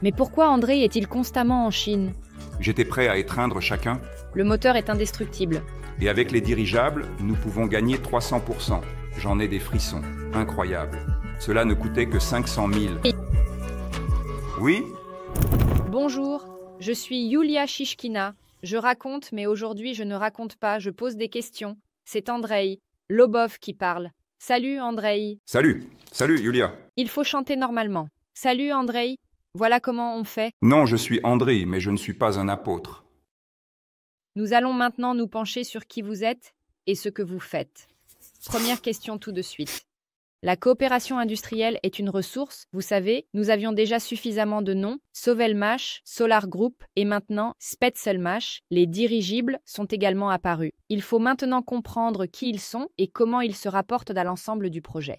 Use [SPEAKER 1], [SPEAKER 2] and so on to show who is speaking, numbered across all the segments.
[SPEAKER 1] Mais pourquoi André est-il constamment en Chine
[SPEAKER 2] J'étais prêt à étreindre chacun.
[SPEAKER 1] Le moteur est indestructible.
[SPEAKER 2] Et avec les dirigeables, nous pouvons gagner 300%. J'en ai des frissons. Incroyable. Cela ne coûtait que 500 000. Oui
[SPEAKER 1] Bonjour, je suis Yulia Shishkina. Je raconte, mais aujourd'hui je ne raconte pas, je pose des questions. C'est Andrei, Lobov qui parle. Salut Andrei.
[SPEAKER 2] Salut, salut Yulia.
[SPEAKER 1] Il faut chanter normalement. Salut Andrei, voilà comment on fait.
[SPEAKER 2] Non, je suis André, mais je ne suis pas un apôtre.
[SPEAKER 1] Nous allons maintenant nous pencher sur qui vous êtes et ce que vous faites. Première question tout de suite. La coopération industrielle est une ressource, vous savez, nous avions déjà suffisamment de noms, Sovelmash, Solar Group et maintenant Spetzelmash, les dirigibles sont également apparus. Il faut maintenant comprendre qui ils sont et comment ils se rapportent à l'ensemble du projet.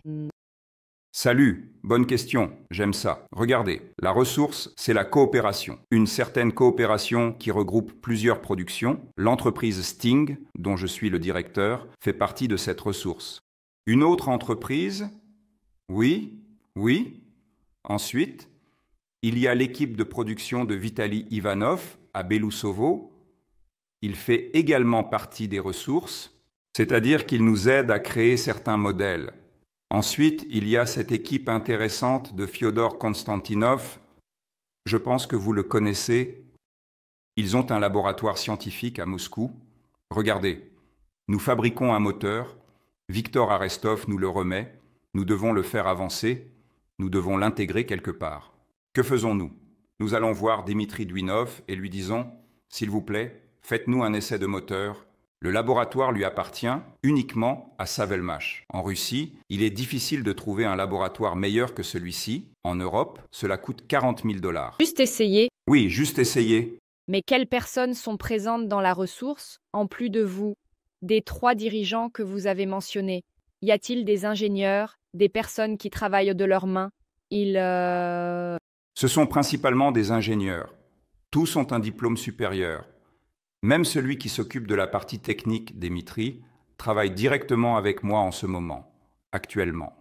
[SPEAKER 2] Salut, bonne question, j'aime ça. Regardez, la ressource, c'est la coopération. Une certaine coopération qui regroupe plusieurs productions. L'entreprise Sting, dont je suis le directeur, fait partie de cette ressource. Une autre entreprise Oui, oui. Ensuite, il y a l'équipe de production de Vitali Ivanov à Belousovo. Il fait également partie des ressources, c'est-à-dire qu'il nous aide à créer certains modèles. Ensuite, il y a cette équipe intéressante de Fyodor Konstantinov. Je pense que vous le connaissez. Ils ont un laboratoire scientifique à Moscou. Regardez, nous fabriquons un moteur. Victor Arestov nous le remet. Nous devons le faire avancer. Nous devons l'intégrer quelque part. Que faisons-nous Nous allons voir Dimitri Duinov et lui disons, s'il vous plaît, faites-nous un essai de moteur le laboratoire lui appartient uniquement à Savelmash. En Russie, il est difficile de trouver un laboratoire meilleur que celui-ci. En Europe, cela coûte 40 000 dollars.
[SPEAKER 1] Juste essayer
[SPEAKER 2] Oui, juste essayer.
[SPEAKER 1] Mais quelles personnes sont présentes dans la ressource, en plus de vous, des trois dirigeants que vous avez mentionnés Y a-t-il des ingénieurs, des personnes qui travaillent de leurs mains Ils...
[SPEAKER 2] Euh Ce sont principalement des ingénieurs. Tous ont un diplôme supérieur. Même celui qui s'occupe de la partie technique d'Emitri travaille directement avec moi en ce moment, actuellement.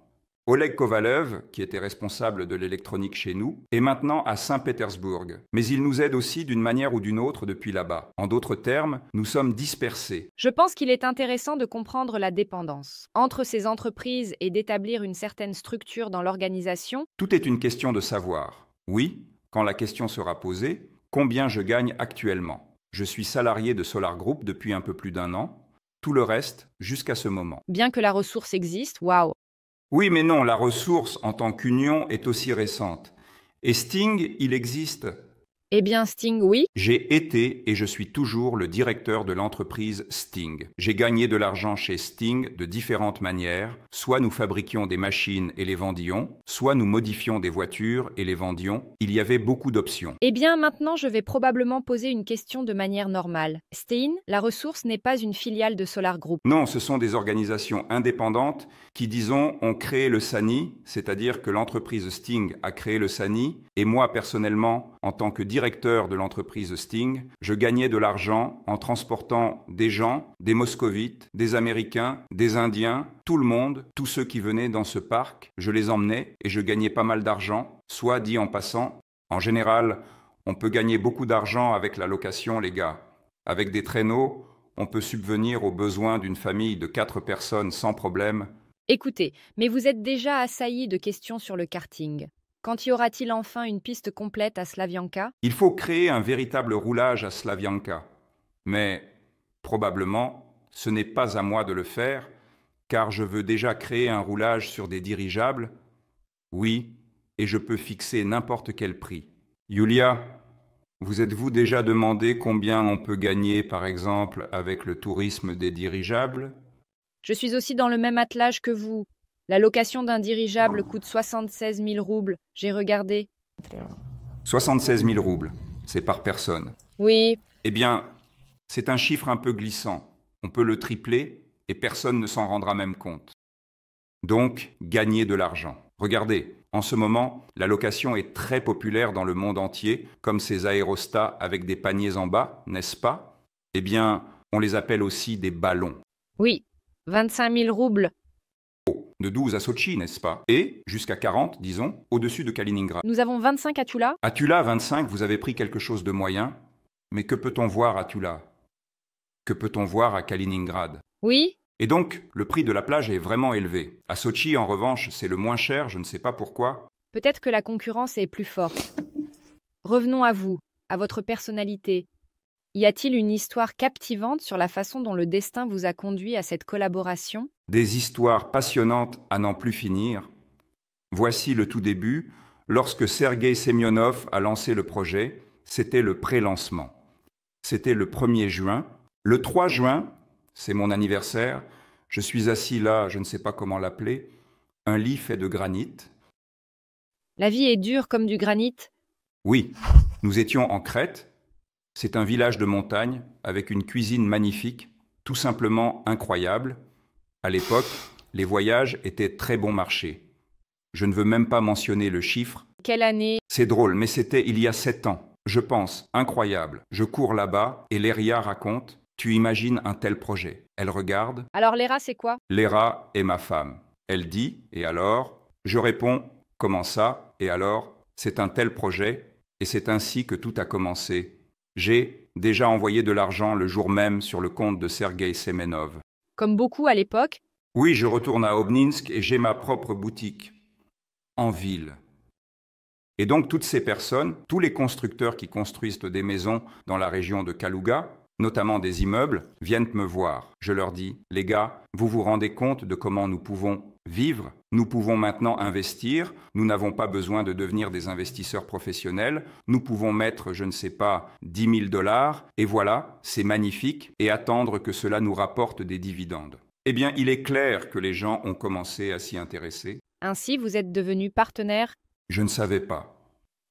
[SPEAKER 2] Oleg Kovalev, qui était responsable de l'électronique chez nous, est maintenant à Saint-Pétersbourg, mais il nous aide aussi d'une manière ou d'une autre depuis là-bas. En d'autres termes, nous sommes dispersés.
[SPEAKER 1] Je pense qu'il est intéressant de comprendre la dépendance entre ces entreprises et d'établir une certaine structure dans l'organisation.
[SPEAKER 2] Tout est une question de savoir. Oui, quand la question sera posée, combien je gagne actuellement je suis salarié de Solar Group depuis un peu plus d'un an. Tout le reste jusqu'à ce moment.
[SPEAKER 1] Bien que la ressource existe, waouh
[SPEAKER 2] Oui, mais non, la ressource en tant qu'union est aussi récente. Et Sting, il existe
[SPEAKER 1] eh bien, Sting, oui.
[SPEAKER 2] J'ai été et je suis toujours le directeur de l'entreprise Sting. J'ai gagné de l'argent chez Sting de différentes manières. Soit nous fabriquions des machines et les vendions, soit nous modifions des voitures et les vendions. Il y avait beaucoup d'options.
[SPEAKER 1] Eh bien, maintenant, je vais probablement poser une question de manière normale. Sting, la ressource n'est pas une filiale de Solar Group.
[SPEAKER 2] Non, ce sont des organisations indépendantes qui, disons, ont créé le SANI, c'est-à-dire que l'entreprise Sting a créé le SANI et moi, personnellement, en tant que directeur de l'entreprise Sting, je gagnais de l'argent en transportant des gens, des moscovites, des américains, des indiens, tout le monde, tous ceux qui venaient dans ce parc, je les emmenais et je gagnais pas mal d'argent, soit dit en passant, en général, on peut gagner beaucoup d'argent avec la location, les gars. Avec des traîneaux, on peut subvenir aux besoins d'une famille de quatre personnes sans problème.
[SPEAKER 1] Écoutez, mais vous êtes déjà assailli de questions sur le karting. Quand y aura-t-il enfin une piste complète à Slavianka
[SPEAKER 2] Il faut créer un véritable roulage à Slavianka. Mais probablement, ce n'est pas à moi de le faire, car je veux déjà créer un roulage sur des dirigeables. Oui, et je peux fixer n'importe quel prix. Yulia, vous êtes-vous déjà demandé combien on peut gagner, par exemple, avec le tourisme des dirigeables
[SPEAKER 1] Je suis aussi dans le même attelage que vous, la location d'un dirigeable coûte 76 000 roubles. J'ai regardé.
[SPEAKER 2] 76 000 roubles, c'est par personne. Oui. Eh bien, c'est un chiffre un peu glissant. On peut le tripler et personne ne s'en rendra même compte. Donc, gagner de l'argent. Regardez, en ce moment, la location est très populaire dans le monde entier, comme ces aérostats avec des paniers en bas, n'est-ce pas Eh bien, on les appelle aussi des ballons.
[SPEAKER 1] Oui, 25 000
[SPEAKER 2] roubles, de 12 à Sochi, n'est-ce pas Et jusqu'à 40, disons, au-dessus de Kaliningrad.
[SPEAKER 1] Nous avons 25 à Tula.
[SPEAKER 2] À Tula, 25, vous avez pris quelque chose de moyen. Mais que peut-on voir à Tula Que peut-on voir à Kaliningrad Oui et donc, le prix de la plage est vraiment élevé. À Sochi, en revanche, c'est le moins cher, je ne sais pas pourquoi.
[SPEAKER 1] Peut-être que la concurrence est plus forte. Revenons à vous, à votre personnalité, y a-t-il une histoire captivante sur la façon dont le destin vous a conduit à cette collaboration
[SPEAKER 2] Des histoires passionnantes à n'en plus finir. Voici le tout début. Lorsque Sergei Semyonov a lancé le projet, c'était le pré-lancement. C'était le 1er juin. Le 3 juin, c'est mon anniversaire, je suis assis là, je ne sais pas comment l'appeler, un lit fait de granit.
[SPEAKER 1] La vie est dure comme du granit
[SPEAKER 2] Oui, nous étions en Crète, c'est un village de montagne avec une cuisine magnifique, tout simplement incroyable. À l'époque, les voyages étaient très bon marché. Je ne veux même pas mentionner le chiffre. Quelle année C'est drôle, mais c'était il y a sept ans. Je pense, incroyable. Je cours là-bas et Léria raconte Tu imagines un tel projet Elle regarde.
[SPEAKER 1] Alors Léra, c'est quoi
[SPEAKER 2] Léra est ma femme. Elle dit Et alors Je réponds Comment ça Et alors C'est un tel projet. Et c'est ainsi que tout a commencé. J'ai déjà envoyé de l'argent le jour même sur le compte de Sergei Semenov.
[SPEAKER 1] Comme beaucoup à l'époque
[SPEAKER 2] Oui, je retourne à Obninsk et j'ai ma propre boutique. En ville. Et donc toutes ces personnes, tous les constructeurs qui construisent des maisons dans la région de Kalouga, notamment des immeubles, viennent me voir. Je leur dis, les gars, vous vous rendez compte de comment nous pouvons vivre, nous pouvons maintenant investir, nous n'avons pas besoin de devenir des investisseurs professionnels, nous pouvons mettre, je ne sais pas, 10 000 dollars, et voilà, c'est magnifique, et attendre que cela nous rapporte des dividendes. Eh bien, il est clair que les gens ont commencé à s'y intéresser.
[SPEAKER 1] Ainsi, vous êtes devenu partenaire
[SPEAKER 2] Je ne savais pas.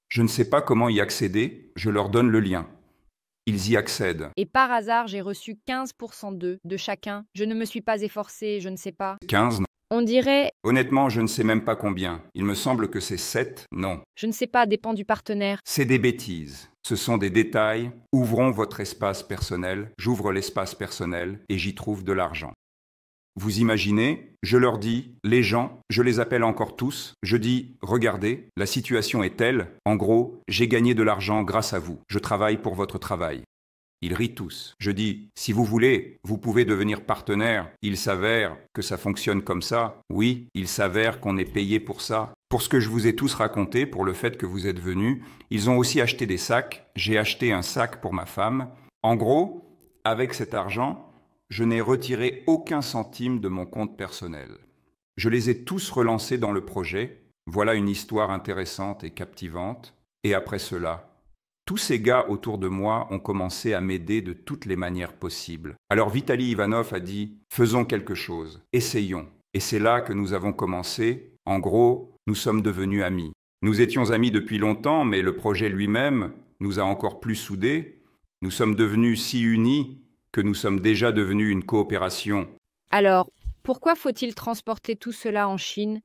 [SPEAKER 2] Je ne sais pas comment y accéder, je leur donne le lien ils y accèdent.
[SPEAKER 1] Et par hasard, j'ai reçu 15% d'eux, de chacun. Je ne me suis pas efforcé, je ne sais pas. 15 on dirait...
[SPEAKER 2] Honnêtement, je ne sais même pas combien. Il me semble que c'est 7, non.
[SPEAKER 1] Je ne sais pas, dépend du partenaire.
[SPEAKER 2] C'est des bêtises. Ce sont des détails. Ouvrons votre espace personnel. J'ouvre l'espace personnel et j'y trouve de l'argent. Vous imaginez Je leur dis, les gens, je les appelle encore tous, je dis, regardez, la situation est telle, en gros, j'ai gagné de l'argent grâce à vous, je travaille pour votre travail. Ils rient tous. Je dis, si vous voulez, vous pouvez devenir partenaire. Il s'avère que ça fonctionne comme ça. Oui, il s'avère qu'on est payé pour ça. Pour ce que je vous ai tous raconté, pour le fait que vous êtes venus, ils ont aussi acheté des sacs. J'ai acheté un sac pour ma femme. En gros, avec cet argent, je n'ai retiré aucun centime de mon compte personnel. Je les ai tous relancés dans le projet. Voilà une histoire intéressante et captivante. Et après cela, tous ces gars autour de moi ont commencé à m'aider de toutes les manières possibles. Alors Vitaly Ivanov a dit Faisons quelque chose, essayons. Et c'est là que nous avons commencé. En gros, nous sommes devenus amis. Nous étions amis depuis longtemps, mais le projet lui-même nous a encore plus soudés. Nous sommes devenus si unis que nous sommes déjà devenus une coopération.
[SPEAKER 1] Alors, pourquoi faut-il transporter tout cela en Chine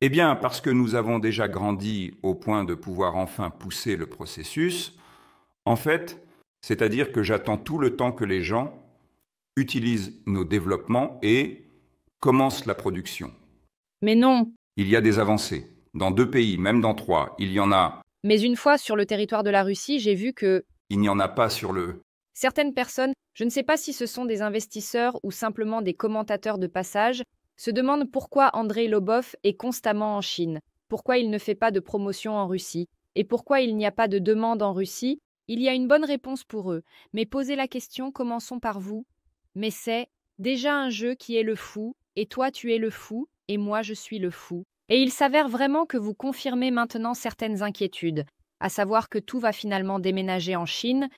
[SPEAKER 2] Eh bien, parce que nous avons déjà grandi au point de pouvoir enfin pousser le processus. En fait, c'est-à-dire que j'attends tout le temps que les gens utilisent nos développements et commencent la production. Mais non. Il y a des avancées. Dans deux pays, même dans trois, il y en a.
[SPEAKER 1] Mais une fois sur le territoire de la Russie, j'ai vu que...
[SPEAKER 2] Il n'y en a pas sur le...
[SPEAKER 1] Certaines personnes, je ne sais pas si ce sont des investisseurs ou simplement des commentateurs de passage, se demandent pourquoi André Lobov est constamment en Chine, pourquoi il ne fait pas de promotion en Russie, et pourquoi il n'y a pas de demande en Russie. Il y a une bonne réponse pour eux, mais posez la question, commençons par vous. Mais c'est déjà un jeu qui est le fou, et toi tu es le fou, et moi je suis le fou. Et il s'avère vraiment que vous confirmez maintenant certaines inquiétudes, à savoir que tout va finalement déménager en Chine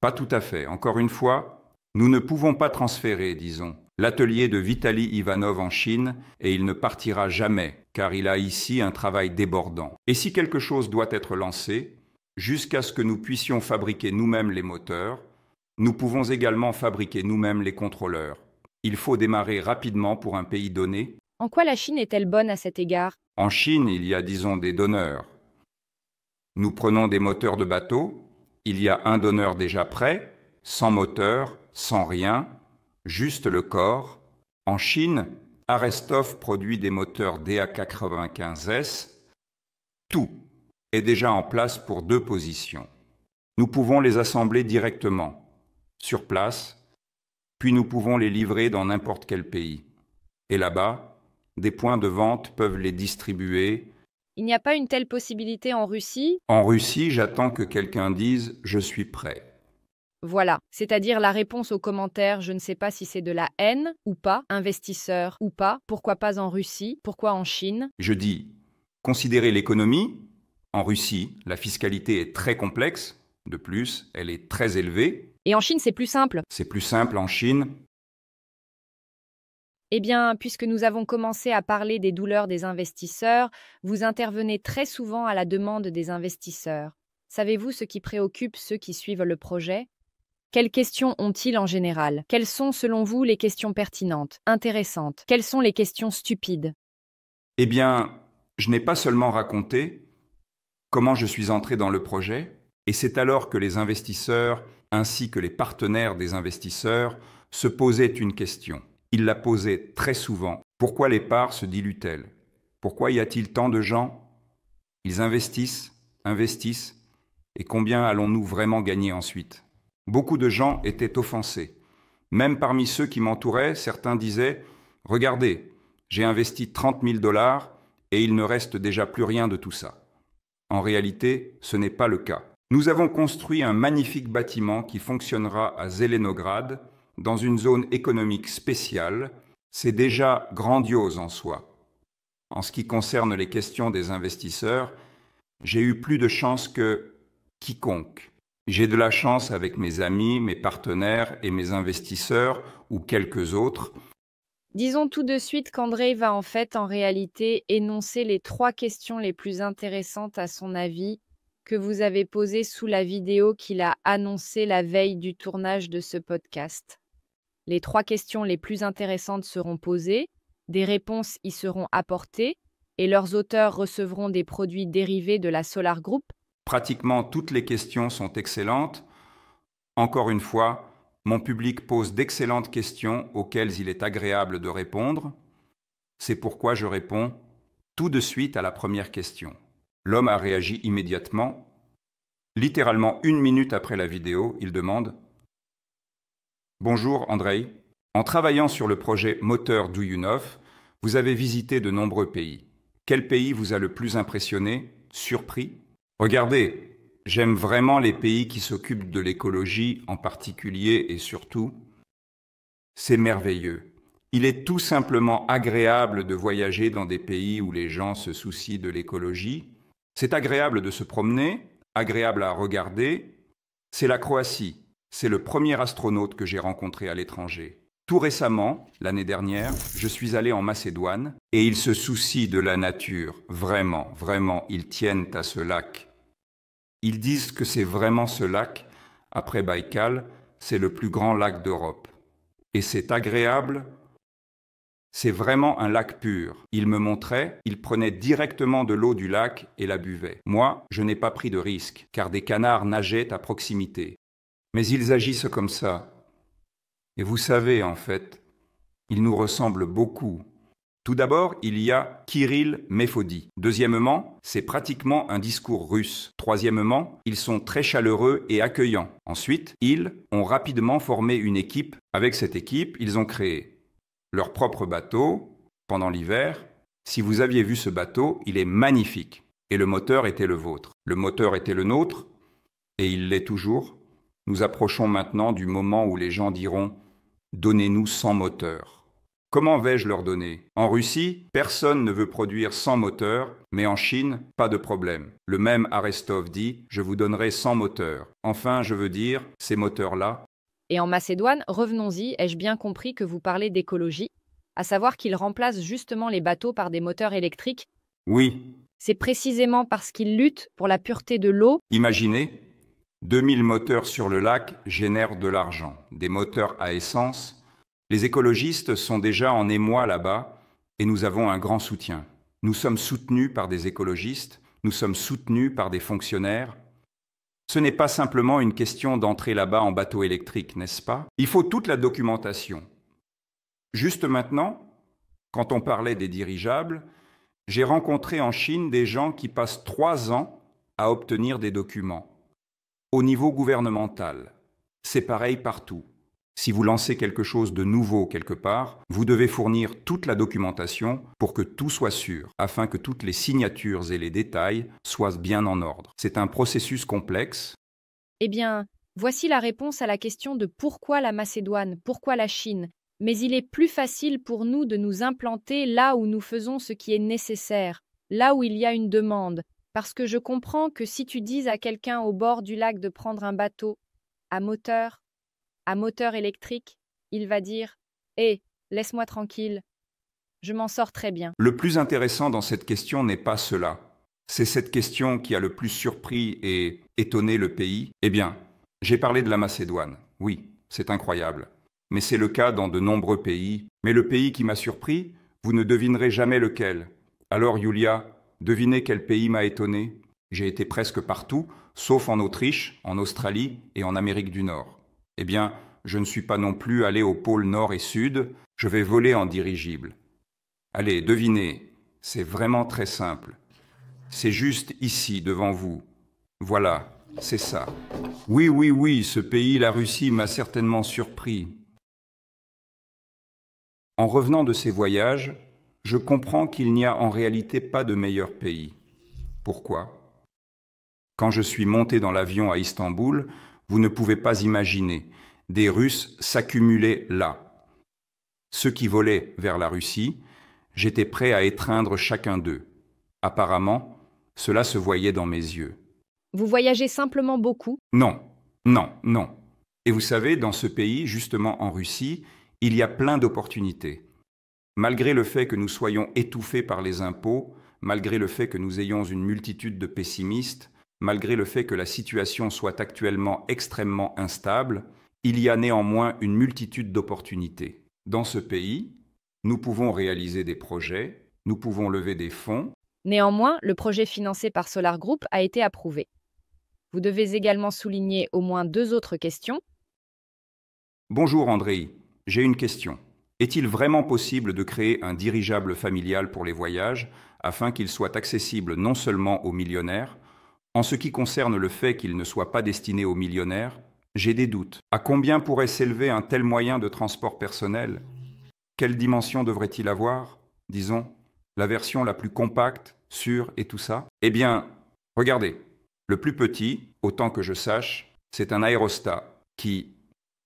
[SPEAKER 2] pas tout à fait. Encore une fois, nous ne pouvons pas transférer, disons, l'atelier de Vitali Ivanov en Chine et il ne partira jamais, car il a ici un travail débordant. Et si quelque chose doit être lancé, jusqu'à ce que nous puissions fabriquer nous-mêmes les moteurs, nous pouvons également fabriquer nous-mêmes les contrôleurs. Il faut démarrer rapidement pour un pays donné.
[SPEAKER 1] En quoi la Chine est-elle bonne à cet égard
[SPEAKER 2] En Chine, il y a, disons, des donneurs. Nous prenons des moteurs de bateaux, il y a un donneur déjà prêt, sans moteur, sans rien, juste le corps. En Chine, Arestov produit des moteurs DA95S. Tout est déjà en place pour deux positions. Nous pouvons les assembler directement, sur place, puis nous pouvons les livrer dans n'importe quel pays. Et là-bas, des points de vente peuvent les distribuer
[SPEAKER 1] il n'y a pas une telle possibilité en Russie
[SPEAKER 2] En Russie, j'attends que quelqu'un dise ⁇ Je suis prêt ⁇
[SPEAKER 1] voilà, c'est-à-dire la réponse au commentaire « je ne sais pas si c'est de la haine ou pas, investisseur ou pas, pourquoi pas en Russie, pourquoi en Chine
[SPEAKER 2] Je dis, considérez l'économie, en Russie, la fiscalité est très complexe, de plus, elle est très élevée. Et en Chine, c'est plus simple. C'est plus simple en Chine,
[SPEAKER 1] eh bien, puisque nous avons commencé à parler des douleurs des investisseurs, vous intervenez très souvent à la demande des investisseurs. Savez-vous ce qui préoccupe ceux qui suivent le projet Quelles questions ont-ils en général Quelles sont, selon vous, les questions pertinentes, intéressantes Quelles sont les questions stupides
[SPEAKER 2] Eh bien, je n'ai pas seulement raconté comment je suis entré dans le projet, et c'est alors que les investisseurs, ainsi que les partenaires des investisseurs, se posaient une question. Il la posait très souvent. Pourquoi les parts se diluent-elles Pourquoi y a-t-il tant de gens Ils investissent, investissent, et combien allons-nous vraiment gagner ensuite Beaucoup de gens étaient offensés. Même parmi ceux qui m'entouraient, certains disaient Regardez, j'ai investi 30 000 dollars et il ne reste déjà plus rien de tout ça. En réalité, ce n'est pas le cas. Nous avons construit un magnifique bâtiment qui fonctionnera à Zelenograd dans une zone économique spéciale, c'est déjà grandiose en soi. En ce qui concerne les questions des investisseurs, j'ai eu plus de chance que quiconque. J'ai de la chance avec mes amis, mes partenaires et mes investisseurs, ou quelques autres.
[SPEAKER 1] Disons tout de suite qu'André va en fait en réalité énoncer les trois questions les plus intéressantes à son avis que vous avez posées sous la vidéo qu'il a annoncée la veille du tournage de ce podcast. Les trois questions les plus intéressantes seront posées, des réponses y seront apportées et leurs auteurs recevront des produits dérivés de la Solar Group.
[SPEAKER 2] Pratiquement toutes les questions sont excellentes. Encore une fois, mon public pose d'excellentes questions auxquelles il est agréable de répondre. C'est pourquoi je réponds tout de suite à la première question. L'homme a réagi immédiatement. Littéralement une minute après la vidéo, il demande Bonjour Andrei. En travaillant sur le projet Moteur d'Uyunov, vous avez visité de nombreux pays. Quel pays vous a le plus impressionné, surpris Regardez, j'aime vraiment les pays qui s'occupent de l'écologie en particulier et surtout. C'est merveilleux. Il est tout simplement agréable de voyager dans des pays où les gens se soucient de l'écologie. C'est agréable de se promener, agréable à regarder. C'est la Croatie, c'est le premier astronaute que j'ai rencontré à l'étranger. Tout récemment, l'année dernière, je suis allé en Macédoine et ils se soucient de la nature. Vraiment, vraiment, ils tiennent à ce lac. Ils disent que c'est vraiment ce lac, après Baïkal, c'est le plus grand lac d'Europe. Et c'est agréable c'est vraiment un lac pur. Il me montrait, ils prenaient directement de l'eau du lac et la buvait. Moi, je n'ai pas pris de risque, car des canards nageaient à proximité. Mais ils agissent comme ça. Et vous savez, en fait, ils nous ressemblent beaucoup. Tout d'abord, il y a Kirill Mefodie. Deuxièmement, c'est pratiquement un discours russe. Troisièmement, ils sont très chaleureux et accueillants. Ensuite, ils ont rapidement formé une équipe. Avec cette équipe, ils ont créé leur propre bateau pendant l'hiver. Si vous aviez vu ce bateau, il est magnifique. Et le moteur était le vôtre. Le moteur était le nôtre, et il l'est toujours. Nous approchons maintenant du moment où les gens diront Donnez-nous sans moteurs ». Comment vais-je leur donner En Russie, personne ne veut produire sans moteurs, mais en Chine, pas de problème. Le même Arestov dit Je vous donnerai sans moteurs ». Enfin, je veux dire, ces moteurs-là.
[SPEAKER 1] Et en Macédoine, revenons-y, ai-je bien compris que vous parlez d'écologie À savoir qu'ils remplacent justement les bateaux par des moteurs électriques Oui. C'est précisément parce qu'ils luttent pour la pureté de l'eau.
[SPEAKER 2] Imaginez, 2000 moteurs sur le lac génèrent de l'argent. Des moteurs à essence. Les écologistes sont déjà en émoi là-bas et nous avons un grand soutien. Nous sommes soutenus par des écologistes, nous sommes soutenus par des fonctionnaires. Ce n'est pas simplement une question d'entrer là-bas en bateau électrique, n'est-ce pas Il faut toute la documentation. Juste maintenant, quand on parlait des dirigeables, j'ai rencontré en Chine des gens qui passent trois ans à obtenir des documents. Au niveau gouvernemental, c'est pareil partout. Si vous lancez quelque chose de nouveau quelque part, vous devez fournir toute la documentation pour que tout soit sûr, afin que toutes les signatures et les détails soient bien en ordre. C'est un processus complexe.
[SPEAKER 1] Eh bien, voici la réponse à la question de pourquoi la Macédoine, pourquoi la Chine, mais il est plus facile pour nous de nous implanter là où nous faisons ce qui est nécessaire, là où il y a une demande, parce que je comprends que si tu dises à quelqu'un au bord du lac de prendre un bateau, à moteur, à moteur électrique, il va dire Eh, laisse-moi tranquille, je m'en sors très bien.
[SPEAKER 2] Le plus intéressant dans cette question n'est pas cela. C'est cette question qui a le plus surpris et étonné le pays. Eh bien, j'ai parlé de la Macédoine. Oui, c'est incroyable. Mais c'est le cas dans de nombreux pays. Mais le pays qui m'a surpris, vous ne devinerez jamais lequel. Alors, Yulia, Devinez quel pays m'a étonné J'ai été presque partout, sauf en Autriche, en Australie et en Amérique du Nord. Eh bien, je ne suis pas non plus allé au pôle Nord et Sud, je vais voler en dirigible. Allez, devinez, c'est vraiment très simple. C'est juste ici, devant vous. Voilà, c'est ça. Oui, oui, oui, ce pays, la Russie, m'a certainement surpris. En revenant de ses voyages, je comprends qu'il n'y a en réalité pas de meilleur pays. Pourquoi Quand je suis monté dans l'avion à Istanbul, vous ne pouvez pas imaginer. Des Russes s'accumulaient là. Ceux qui volaient vers la Russie, j'étais prêt à étreindre chacun d'eux. Apparemment, cela se voyait dans mes yeux.
[SPEAKER 1] Vous voyagez simplement beaucoup
[SPEAKER 2] Non, non, non. Et vous savez, dans ce pays, justement en Russie, il y a plein d'opportunités. Malgré le fait que nous soyons étouffés par les impôts, malgré le fait que nous ayons une multitude de pessimistes, malgré le fait que la situation soit actuellement extrêmement instable, il y a néanmoins une multitude d'opportunités. Dans ce pays, nous pouvons réaliser des projets, nous pouvons lever des fonds.
[SPEAKER 1] Néanmoins, le projet financé par Solar Group a été approuvé. Vous devez également souligner au moins deux autres questions.
[SPEAKER 2] Bonjour André, j'ai une question. Est-il vraiment possible de créer un dirigeable familial pour les voyages afin qu'il soit accessible non seulement aux millionnaires En ce qui concerne le fait qu'il ne soit pas destiné aux millionnaires, j'ai des doutes. À combien pourrait s'élever un tel moyen de transport personnel Quelle dimension devrait-il avoir Disons, la version la plus compacte, sûre et tout ça Eh bien, regardez, le plus petit, autant que je sache, c'est un aérostat qui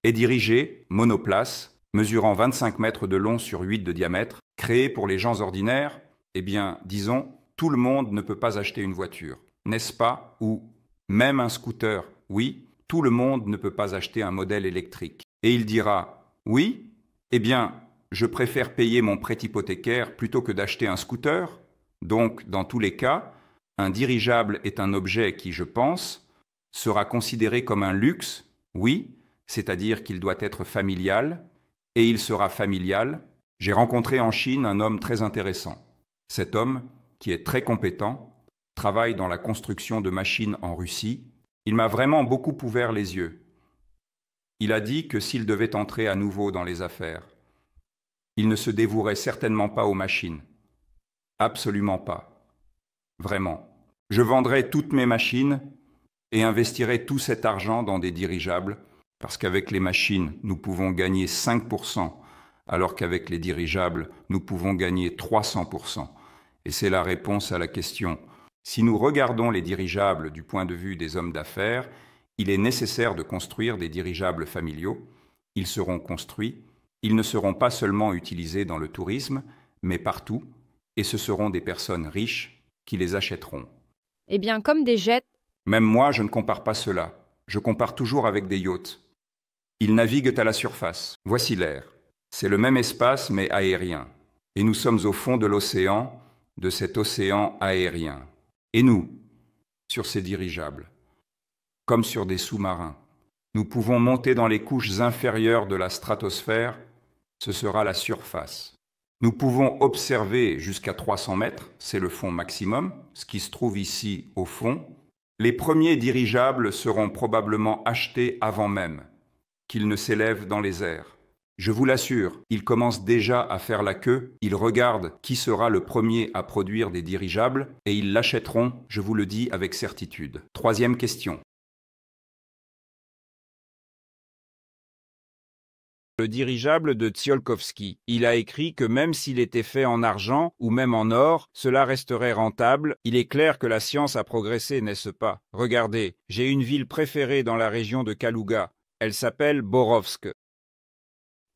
[SPEAKER 2] est dirigé, monoplace, mesurant 25 mètres de long sur 8 de diamètre, créé pour les gens ordinaires, eh bien, disons, tout le monde ne peut pas acheter une voiture, n'est-ce pas Ou même un scooter, oui, tout le monde ne peut pas acheter un modèle électrique. Et il dira, oui, eh bien, je préfère payer mon prêt hypothécaire plutôt que d'acheter un scooter. Donc, dans tous les cas, un dirigeable est un objet qui, je pense, sera considéré comme un luxe, oui, c'est-à-dire qu'il doit être familial, et il sera familial, j'ai rencontré en Chine un homme très intéressant. Cet homme, qui est très compétent, travaille dans la construction de machines en Russie. Il m'a vraiment beaucoup ouvert les yeux. Il a dit que s'il devait entrer à nouveau dans les affaires, il ne se dévouerait certainement pas aux machines. Absolument pas. Vraiment. Je vendrais toutes mes machines et investirais tout cet argent dans des dirigeables parce qu'avec les machines, nous pouvons gagner 5%, alors qu'avec les dirigeables, nous pouvons gagner 300%. Et c'est la réponse à la question. Si nous regardons les dirigeables du point de vue des hommes d'affaires, il est nécessaire de construire des dirigeables familiaux. Ils seront construits, ils ne seront pas seulement utilisés dans le tourisme, mais partout, et ce seront des personnes riches qui les achèteront.
[SPEAKER 1] Eh bien, comme des jets.
[SPEAKER 2] Même moi, je ne compare pas cela. Je compare toujours avec des yachts. Ils naviguent à la surface. Voici l'air. C'est le même espace mais aérien. Et nous sommes au fond de l'océan, de cet océan aérien. Et nous, sur ces dirigeables, comme sur des sous-marins, nous pouvons monter dans les couches inférieures de la stratosphère, ce sera la surface. Nous pouvons observer jusqu'à 300 mètres, c'est le fond maximum, ce qui se trouve ici au fond. Les premiers dirigeables seront probablement achetés avant même, qu'il ne s'élève dans les airs. Je vous l'assure, il commence déjà à faire la queue, il regarde qui sera le premier à produire des dirigeables, et ils l'achèteront, je vous le dis avec certitude. Troisième question. le dirigeable de Tsiolkovski. Il a écrit que même s'il était fait en argent ou même en or, cela resterait rentable. Il est clair que la science a progressé, n'est-ce pas Regardez, j'ai une ville préférée dans la région de Kaluga. Elle s'appelle Borovsk.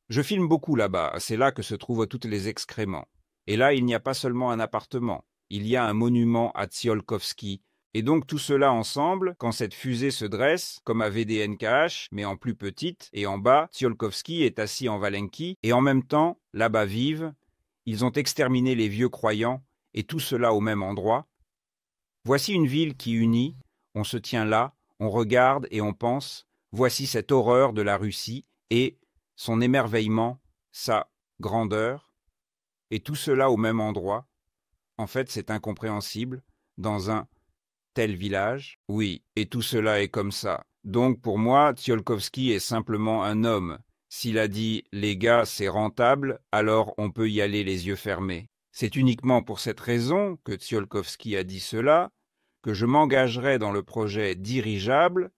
[SPEAKER 2] Je filme beaucoup là-bas, c'est là que se trouvent toutes les excréments. Et là, il n'y a pas seulement un appartement, il y a un monument à Tsiolkovski. Et donc tout cela ensemble, quand cette fusée se dresse, comme à VDNKH, mais en plus petite, et en bas, Tsiolkovski est assis en Valenki, et en même temps, là-bas vivent, ils ont exterminé les vieux croyants, et tout cela au même endroit. Voici une ville qui unit, on se tient là, on regarde et on pense, Voici cette horreur de la Russie et son émerveillement, sa grandeur, et tout cela au même endroit. En fait, c'est incompréhensible dans un tel village. Oui, et tout cela est comme ça. Donc pour moi, Tsiolkovski est simplement un homme. S'il a dit les gars, c'est rentable, alors on peut y aller les yeux fermés. C'est uniquement pour cette raison que Tsiolkovski a dit cela que je m'engagerai dans le projet dirigeable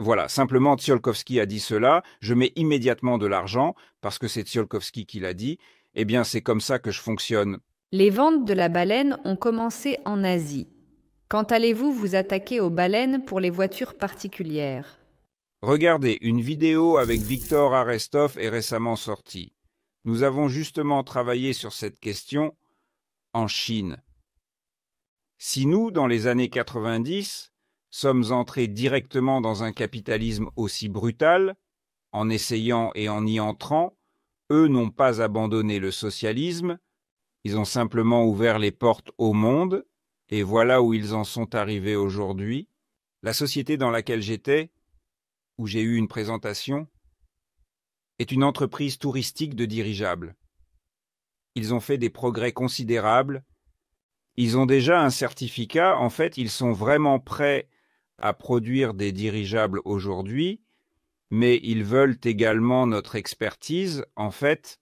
[SPEAKER 2] voilà, simplement Tsiolkovski a dit cela, je mets immédiatement de l'argent, parce que c'est Tsiolkovski qui l'a dit, eh bien c'est comme ça que je fonctionne.
[SPEAKER 1] Les ventes de la baleine ont commencé en Asie. Quand allez-vous vous attaquer aux baleines pour les voitures particulières
[SPEAKER 2] Regardez, une vidéo avec Victor Arestov est récemment sortie. Nous avons justement travaillé sur cette question en Chine. Si nous, dans les années 90, sommes entrés directement dans un capitalisme aussi brutal, en essayant et en y entrant, eux n'ont pas abandonné le socialisme, ils ont simplement ouvert les portes au monde, et voilà où ils en sont arrivés aujourd'hui. La société dans laquelle j'étais, où j'ai eu une présentation, est une entreprise touristique de dirigeables. Ils ont fait des progrès considérables, ils ont déjà un certificat, en fait ils sont vraiment prêts à produire des dirigeables aujourd'hui, mais ils veulent également notre expertise. En fait,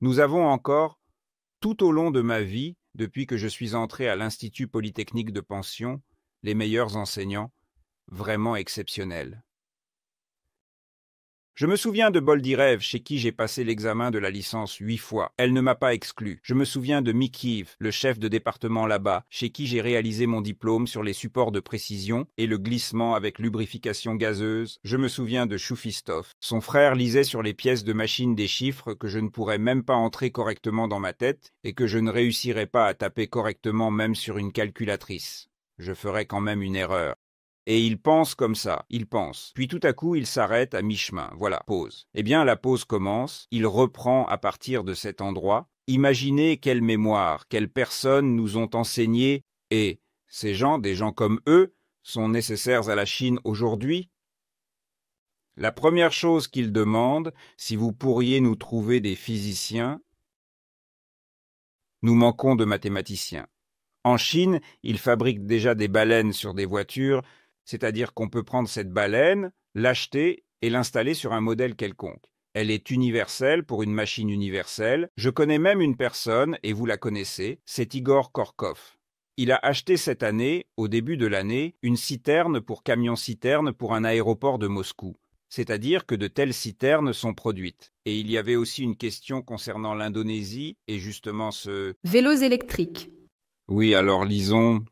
[SPEAKER 2] nous avons encore, tout au long de ma vie, depuis que je suis entré à l'Institut Polytechnique de Pension, les meilleurs enseignants, vraiment exceptionnels. Je me souviens de Boldirev, chez qui j'ai passé l'examen de la licence huit fois. Elle ne m'a pas exclu. Je me souviens de Mikiv, le chef de département là-bas, chez qui j'ai réalisé mon diplôme sur les supports de précision et le glissement avec lubrification gazeuse. Je me souviens de Choufistov. Son frère lisait sur les pièces de machine des chiffres que je ne pourrais même pas entrer correctement dans ma tête et que je ne réussirais pas à taper correctement même sur une calculatrice. Je ferais quand même une erreur. Et il pense comme ça, il pense. Puis tout à coup, il s'arrête à mi-chemin. Voilà, pause. Eh bien, la pause commence, il reprend à partir de cet endroit. Imaginez quelle mémoire, quelles personnes nous ont enseigné, et ces gens, des gens comme eux, sont nécessaires à la Chine aujourd'hui La première chose qu'il demande, si vous pourriez nous trouver des physiciens, nous manquons de mathématiciens. En Chine, ils fabriquent déjà des baleines sur des voitures c'est-à-dire qu'on peut prendre cette baleine, l'acheter et l'installer sur un modèle quelconque. Elle est universelle pour une machine universelle. Je connais même une personne, et vous la connaissez, c'est Igor Korkov. Il a acheté cette année, au début de l'année, une citerne pour camion-citerne pour un aéroport de Moscou. C'est-à-dire que de telles citernes sont produites. Et il y avait aussi une question concernant l'Indonésie et justement ce...
[SPEAKER 1] Vélos électriques.
[SPEAKER 2] Oui, alors lisons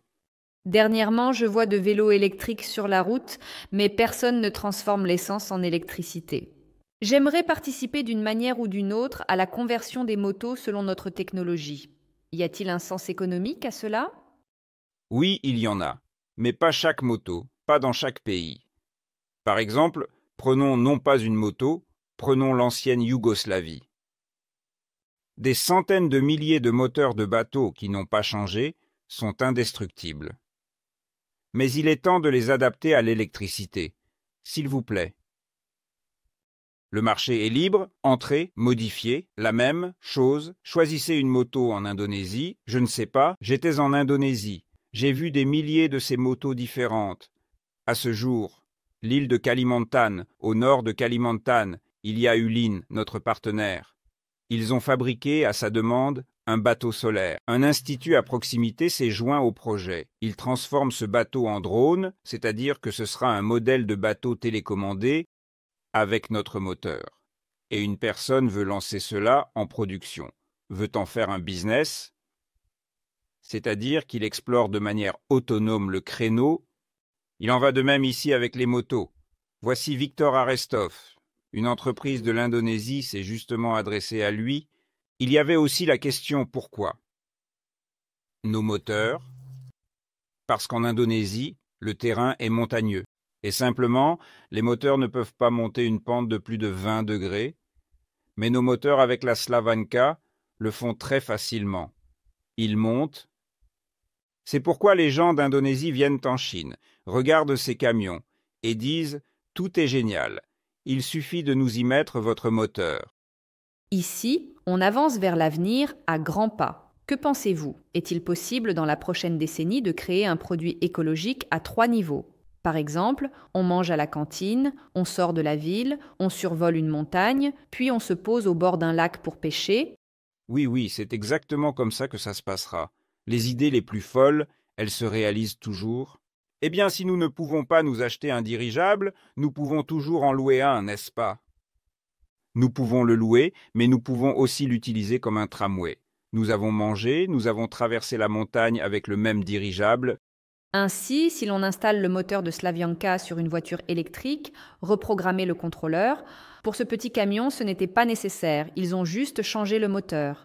[SPEAKER 1] Dernièrement, je vois de vélos électriques sur la route, mais personne ne transforme l'essence en électricité. J'aimerais participer d'une manière ou d'une autre à la conversion des motos selon notre technologie. Y a-t-il un sens économique à cela
[SPEAKER 2] Oui, il y en a, mais pas chaque moto, pas dans chaque pays. Par exemple, prenons non pas une moto, prenons l'ancienne Yougoslavie. Des centaines de milliers de moteurs de bateaux qui n'ont pas changé sont indestructibles mais il est temps de les adapter à l'électricité. S'il vous plaît. Le marché est libre, entrez, modifiez, la même, chose, choisissez une moto en Indonésie, je ne sais pas, j'étais en Indonésie, j'ai vu des milliers de ces motos différentes. À ce jour, l'île de Kalimantan, au nord de Kalimantan, il y a Ulin, notre partenaire. Ils ont fabriqué, à sa demande, un bateau solaire. Un institut à proximité s'est joint au projet. Il transforme ce bateau en drone, c'est-à-dire que ce sera un modèle de bateau télécommandé avec notre moteur. Et une personne veut lancer cela en production, veut en faire un business, c'est-à-dire qu'il explore de manière autonome le créneau. Il en va de même ici avec les motos. Voici Victor Arestov. Une entreprise de l'Indonésie s'est justement adressée à lui il y avait aussi la question pourquoi Nos moteurs Parce qu'en Indonésie, le terrain est montagneux, et simplement, les moteurs ne peuvent pas monter une pente de plus de 20 degrés, mais nos moteurs avec la Slavanka le font très facilement. Ils montent. C'est pourquoi les gens d'Indonésie viennent en Chine, regardent ces camions, et disent Tout est génial, il suffit de nous y mettre votre moteur.
[SPEAKER 1] Ici, on avance vers l'avenir à grands pas. Que pensez-vous Est-il possible dans la prochaine décennie de créer un produit écologique à trois niveaux Par exemple, on mange à la cantine, on sort de la ville, on survole une montagne, puis on se pose au bord d'un lac pour pêcher.
[SPEAKER 2] Oui, oui, c'est exactement comme ça que ça se passera. Les idées les plus folles, elles se réalisent toujours. Eh bien, si nous ne pouvons pas nous acheter un dirigeable, nous pouvons toujours en louer un, n'est-ce pas nous pouvons le louer, mais nous pouvons aussi l'utiliser comme un tramway. Nous avons mangé, nous avons traversé la montagne avec le même dirigeable.
[SPEAKER 1] Ainsi, si l'on installe le moteur de Slavianka sur une voiture électrique, reprogrammer le contrôleur, pour ce petit camion, ce n'était pas nécessaire, ils ont juste changé le moteur.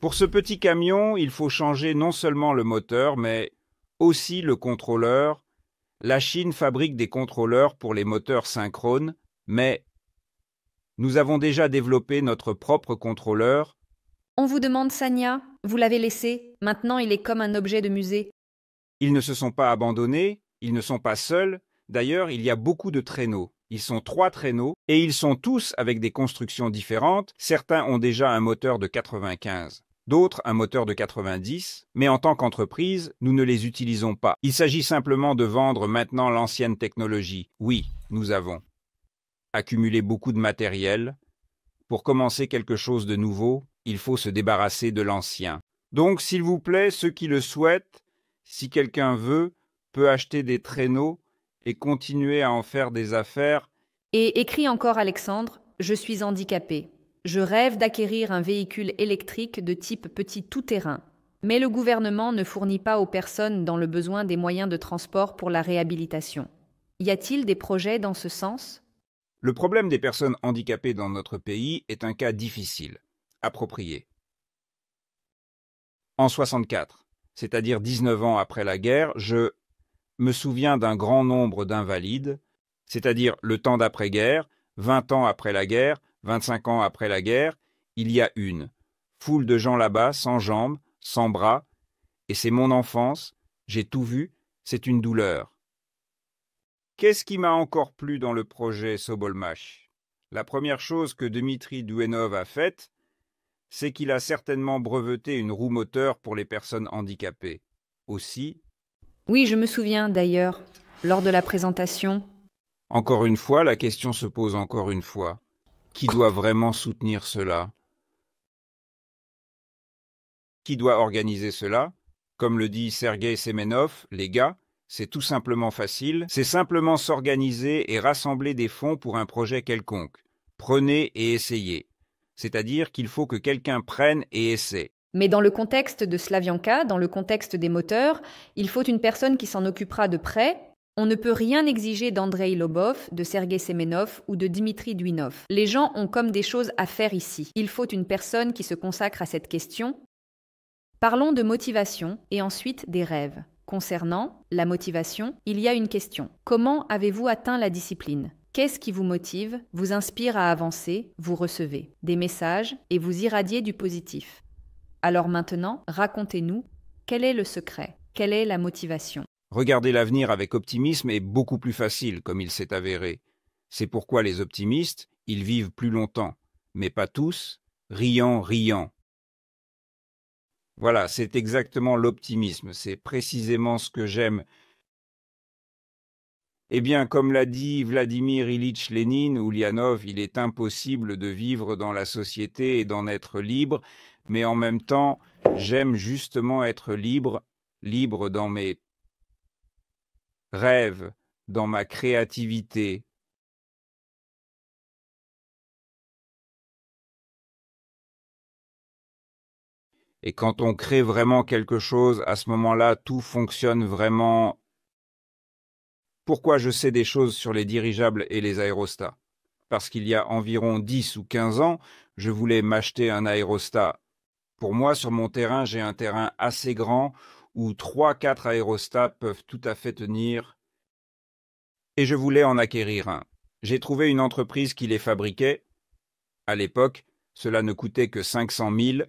[SPEAKER 2] Pour ce petit camion, il faut changer non seulement le moteur, mais aussi le contrôleur. La Chine fabrique des contrôleurs pour les moteurs synchrones, mais nous avons déjà développé notre propre contrôleur.
[SPEAKER 1] On vous demande Sanya, vous l'avez laissé, maintenant il est comme un objet de musée.
[SPEAKER 2] Ils ne se sont pas abandonnés, ils ne sont pas seuls, d'ailleurs il y a beaucoup de traîneaux. Ils sont trois traîneaux et ils sont tous avec des constructions différentes. Certains ont déjà un moteur de 95, d'autres un moteur de 90, mais en tant qu'entreprise, nous ne les utilisons pas. Il s'agit simplement de vendre maintenant l'ancienne technologie. Oui, nous avons accumuler beaucoup de matériel. Pour commencer quelque chose de nouveau, il faut se débarrasser de l'ancien. Donc, s'il vous plaît, ceux qui le souhaitent, si quelqu'un veut, peut acheter des traîneaux et continuer à en faire des affaires.
[SPEAKER 1] Et écrit encore Alexandre, je suis handicapé. Je rêve d'acquérir un véhicule électrique de type petit tout-terrain. Mais le gouvernement ne fournit pas aux personnes dans le besoin des moyens de transport pour la réhabilitation. Y a-t-il des projets dans ce sens
[SPEAKER 2] le problème des personnes handicapées dans notre pays est un cas difficile, approprié. En 64, c'est-à-dire 19 ans après la guerre, je me souviens d'un grand nombre d'invalides, c'est-à-dire le temps d'après-guerre, 20 ans après la guerre, 25 ans après la guerre, il y a une. Foule de gens là-bas, sans jambes, sans bras, et c'est mon enfance, j'ai tout vu, c'est une douleur. Qu'est-ce qui m'a encore plu dans le projet Sobolmash La première chose que Dmitri Duenov a faite, c'est qu'il a certainement breveté une roue moteur pour les personnes handicapées. Aussi.
[SPEAKER 1] Oui, je me souviens d'ailleurs, lors de la présentation.
[SPEAKER 2] Encore une fois, la question se pose encore une fois. Qui doit vraiment soutenir cela Qui doit organiser cela Comme le dit Sergei Semenov, les gars, c'est tout simplement facile, c'est simplement s'organiser et rassembler des fonds pour un projet quelconque. Prenez et essayez. C'est-à-dire qu'il faut que quelqu'un prenne et essaie.
[SPEAKER 1] Mais dans le contexte de Slavianka, dans le contexte des moteurs, il faut une personne qui s'en occupera de près. On ne peut rien exiger d'Andrei Lobov, de Sergei Semenov ou de Dimitri Duinov. Les gens ont comme des choses à faire ici. Il faut une personne qui se consacre à cette question. Parlons de motivation et ensuite des rêves. Concernant la motivation, il y a une question. Comment avez-vous atteint la discipline Qu'est-ce qui vous motive, vous inspire à avancer, vous recevez des messages et vous irradiez du positif Alors maintenant, racontez-nous, quel est le secret Quelle est la motivation
[SPEAKER 2] Regarder l'avenir avec optimisme est beaucoup plus facile, comme il s'est avéré. C'est pourquoi les optimistes, ils vivent plus longtemps, mais pas tous, riant, riant. Voilà, c'est exactement l'optimisme, c'est précisément ce que j'aime. Eh bien, comme l'a dit Vladimir Ilitch Lénine, Lianov, il est impossible de vivre dans la société et d'en être libre, mais en même temps, j'aime justement être libre, libre dans mes rêves, dans ma créativité, Et quand on crée vraiment quelque chose, à ce moment-là, tout fonctionne vraiment. Pourquoi je sais des choses sur les dirigeables et les aérostats Parce qu'il y a environ 10 ou 15 ans, je voulais m'acheter un aérostat. Pour moi, sur mon terrain, j'ai un terrain assez grand où 3-4 aérostats peuvent tout à fait tenir. Et je voulais en acquérir un. J'ai trouvé une entreprise qui les fabriquait. À l'époque, cela ne coûtait que 500 000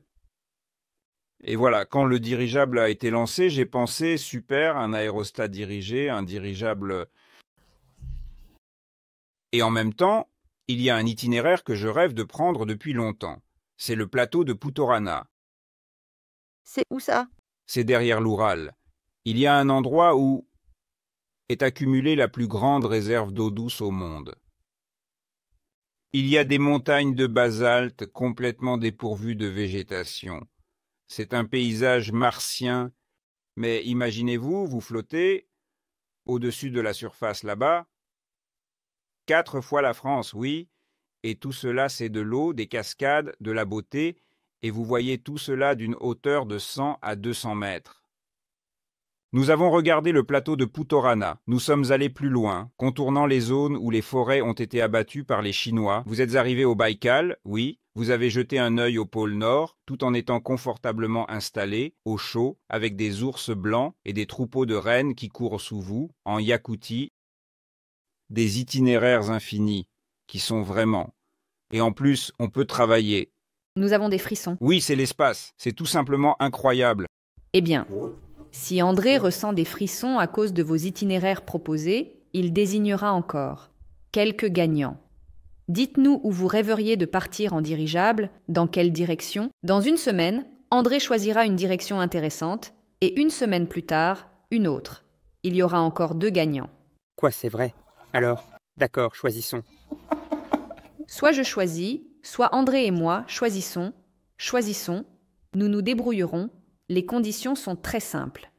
[SPEAKER 2] et voilà, quand le dirigeable a été lancé, j'ai pensé, super, un aérostat dirigé, un dirigeable... Et en même temps, il y a un itinéraire que je rêve de prendre depuis longtemps. C'est le plateau de Putorana.
[SPEAKER 1] C'est où ça
[SPEAKER 2] C'est derrière l'Oural. Il y a un endroit où est accumulée la plus grande réserve d'eau douce au monde. Il y a des montagnes de basalte complètement dépourvues de végétation. C'est un paysage martien. Mais imaginez-vous, vous flottez au-dessus de la surface là-bas. Quatre fois la France, oui, et tout cela c'est de l'eau, des cascades, de la beauté, et vous voyez tout cela d'une hauteur de 100 à 200 mètres. Nous avons regardé le plateau de Putorana, Nous sommes allés plus loin, contournant les zones où les forêts ont été abattues par les Chinois. Vous êtes arrivés au Baïkal, oui, vous avez jeté un œil au pôle Nord, tout en étant confortablement installé, au chaud, avec des ours blancs et des troupeaux de rennes qui courent sous vous, en Yakoutie, des itinéraires infinis, qui sont vraiment. Et en plus, on peut travailler.
[SPEAKER 1] Nous avons des frissons.
[SPEAKER 2] Oui, c'est l'espace, c'est tout simplement incroyable.
[SPEAKER 1] Eh bien, si André ressent des frissons à cause de vos itinéraires proposés, il désignera encore quelques gagnants. Dites-nous où vous rêveriez de partir en dirigeable, dans quelle direction. Dans une semaine, André choisira une direction intéressante et une semaine plus tard, une autre. Il y aura encore deux gagnants.
[SPEAKER 2] Quoi, c'est vrai Alors, d'accord, choisissons.
[SPEAKER 1] Soit je choisis, soit André et moi choisissons, choisissons, nous nous débrouillerons, les conditions sont très simples.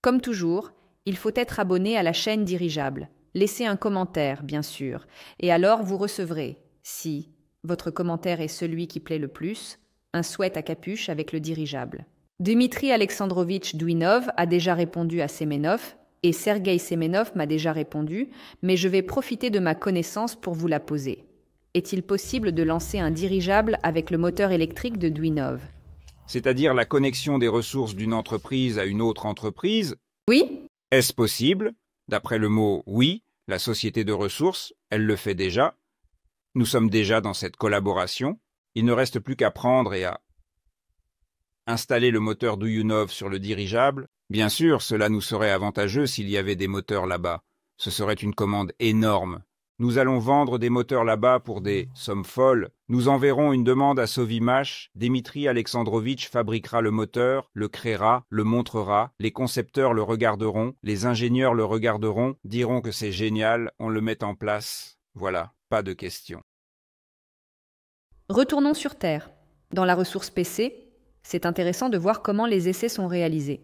[SPEAKER 1] Comme toujours, il faut être abonné à la chaîne dirigeable. Laissez un commentaire, bien sûr, et alors vous recevrez, si votre commentaire est celui qui plaît le plus, un souhait à capuche avec le dirigeable. Dmitri Alexandrovitch Douinov a déjà répondu à Semenov et Sergei Semenov m'a déjà répondu, mais je vais profiter de ma connaissance pour vous la poser. Est-il possible de lancer un dirigeable avec le moteur électrique de Douinov
[SPEAKER 2] C'est-à-dire la connexion des ressources d'une entreprise à une autre entreprise Oui. Est-ce possible D'après le mot oui, la société de ressources, elle le fait déjà. Nous sommes déjà dans cette collaboration. Il ne reste plus qu'à prendre et à installer le moteur d'Uyunov sur le dirigeable. Bien sûr, cela nous serait avantageux s'il y avait des moteurs là-bas. Ce serait une commande énorme. Nous allons vendre des moteurs là-bas pour des sommes folles. Nous enverrons une demande à Sovimash. Dimitri Alexandrovitch fabriquera le moteur, le créera, le montrera. Les concepteurs le regarderont, les ingénieurs le regarderont, diront que c'est génial, on le met en place. Voilà, pas de question.
[SPEAKER 1] Retournons sur Terre. Dans la ressource PC, c'est intéressant de voir comment les essais sont réalisés.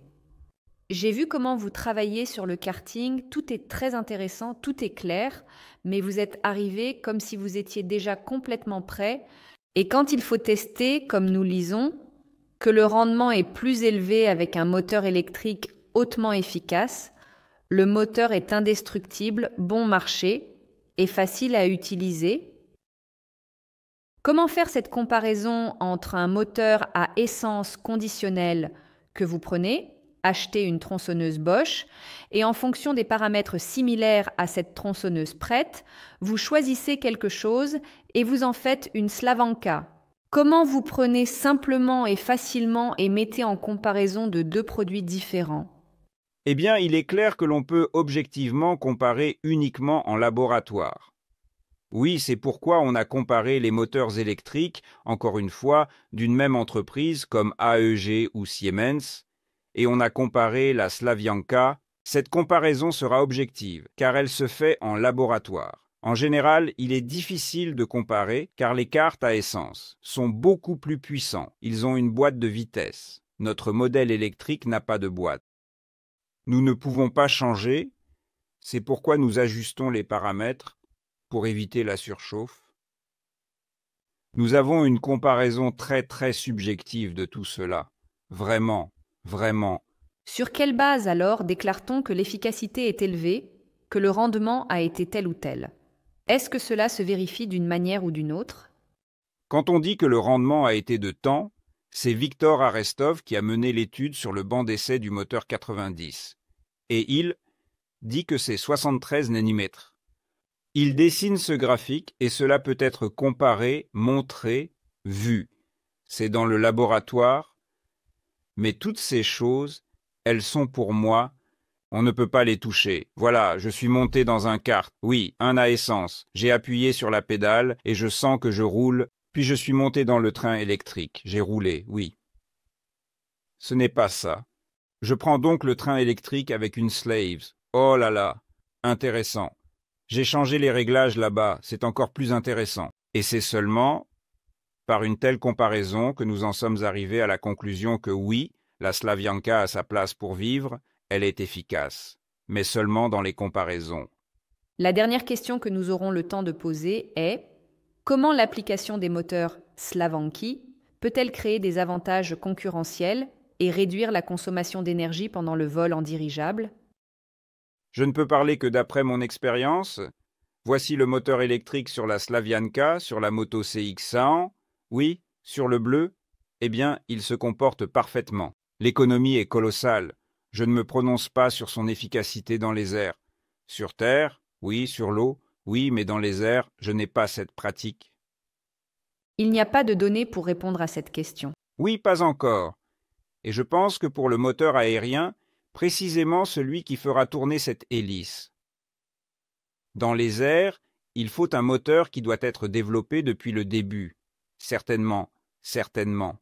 [SPEAKER 1] J'ai vu comment vous travaillez sur le karting, tout est très intéressant, tout est clair, mais vous êtes arrivé comme si vous étiez déjà complètement prêt. Et quand il faut tester, comme nous lisons, que le rendement est plus élevé avec un moteur électrique hautement efficace, le moteur est indestructible, bon marché et facile à utiliser. Comment faire cette comparaison entre un moteur à essence conditionnelle que vous prenez acheter une tronçonneuse Bosch et en fonction des paramètres similaires à cette tronçonneuse prête, vous choisissez quelque chose et vous en faites une Slavanka. Comment vous prenez simplement et facilement et mettez en comparaison de deux produits différents
[SPEAKER 2] Eh bien, il est clair que l'on peut objectivement comparer uniquement en laboratoire. Oui, c'est pourquoi on a comparé les moteurs électriques, encore une fois, d'une même entreprise comme AEG ou Siemens, et on a comparé la Slavianka, cette comparaison sera objective, car elle se fait en laboratoire. En général, il est difficile de comparer car les cartes à essence sont beaucoup plus puissantes. Ils ont une boîte de vitesse. Notre modèle électrique n'a pas de boîte. Nous ne pouvons pas changer. C'est pourquoi nous ajustons les paramètres pour éviter la surchauffe. Nous avons une comparaison très très subjective de tout cela. Vraiment, vraiment.
[SPEAKER 1] Sur quelle base alors déclare-t-on que l'efficacité est élevée, que le rendement a été tel ou tel Est-ce que cela se vérifie d'une manière ou d'une autre
[SPEAKER 2] Quand on dit que le rendement a été de temps, c'est Victor Arestov qui a mené l'étude sur le banc d'essai du moteur 90. Et il dit que c'est 73 nanomètres. Il dessine ce graphique et cela peut être comparé, montré, vu. C'est dans le laboratoire mais toutes ces choses, elles sont pour moi, on ne peut pas les toucher. Voilà, je suis monté dans un kart, oui, un à essence, j'ai appuyé sur la pédale et je sens que je roule, puis je suis monté dans le train électrique, j'ai roulé, oui. Ce n'est pas ça. Je prends donc le train électrique avec une slave. Oh là là, intéressant. J'ai changé les réglages là-bas, c'est encore plus intéressant. Et c'est seulement, par une telle comparaison que nous en sommes arrivés à la conclusion que oui, la Slavianka a sa place pour vivre, elle est efficace, mais seulement dans les comparaisons.
[SPEAKER 1] La dernière question que nous aurons le temps de poser est comment l'application des moteurs Slavanki peut-elle créer des avantages concurrentiels et réduire la consommation d'énergie pendant le vol en dirigeable
[SPEAKER 2] Je ne peux parler que d'après mon expérience. Voici le moteur électrique sur la Slavianka, sur la moto CX100, oui, sur le bleu, eh bien, il se comporte parfaitement. L'économie est colossale. Je ne me prononce pas sur son efficacité dans les airs. Sur terre, oui, sur l'eau, oui, mais dans les airs, je n'ai pas cette pratique.
[SPEAKER 1] Il n'y a pas de données pour répondre à cette question.
[SPEAKER 2] Oui, pas encore. Et je pense que pour le moteur aérien, précisément celui qui fera tourner cette hélice. Dans les airs, il faut un moteur qui doit être développé depuis le début. Certainement, certainement.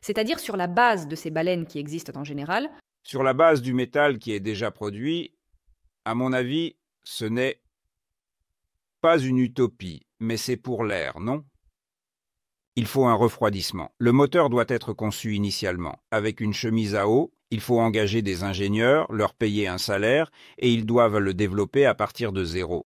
[SPEAKER 1] C'est-à-dire sur la base de ces baleines qui existent en général
[SPEAKER 2] Sur la base du métal qui est déjà produit, à mon avis, ce n'est pas une utopie, mais c'est pour l'air, non Il faut un refroidissement. Le moteur doit être conçu initialement. Avec une chemise à eau, il faut engager des ingénieurs, leur payer un salaire, et ils doivent le développer à partir de zéro.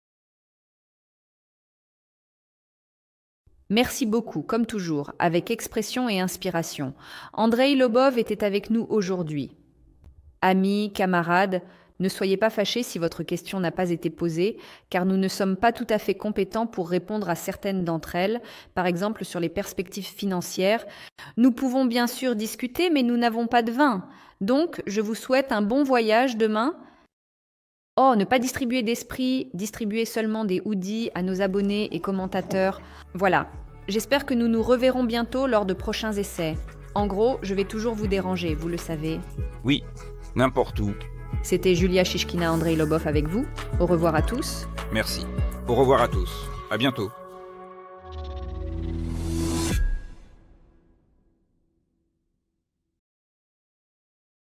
[SPEAKER 1] Merci beaucoup, comme toujours, avec expression et inspiration. Andrei Lobov était avec nous aujourd'hui. Amis, camarades, ne soyez pas fâchés si votre question n'a pas été posée, car nous ne sommes pas tout à fait compétents pour répondre à certaines d'entre elles, par exemple sur les perspectives financières. Nous pouvons bien sûr discuter, mais nous n'avons pas de vin. Donc, je vous souhaite un bon voyage demain Oh, ne pas distribuer d'esprit, distribuer seulement des hoodies à nos abonnés et commentateurs. Voilà. J'espère que nous nous reverrons bientôt lors de prochains essais. En gros, je vais toujours vous déranger, vous le savez.
[SPEAKER 2] Oui, n'importe où.
[SPEAKER 1] C'était Julia Shishkina Andrei Lobov avec vous. Au revoir à tous.
[SPEAKER 2] Merci. Au revoir à tous. À bientôt.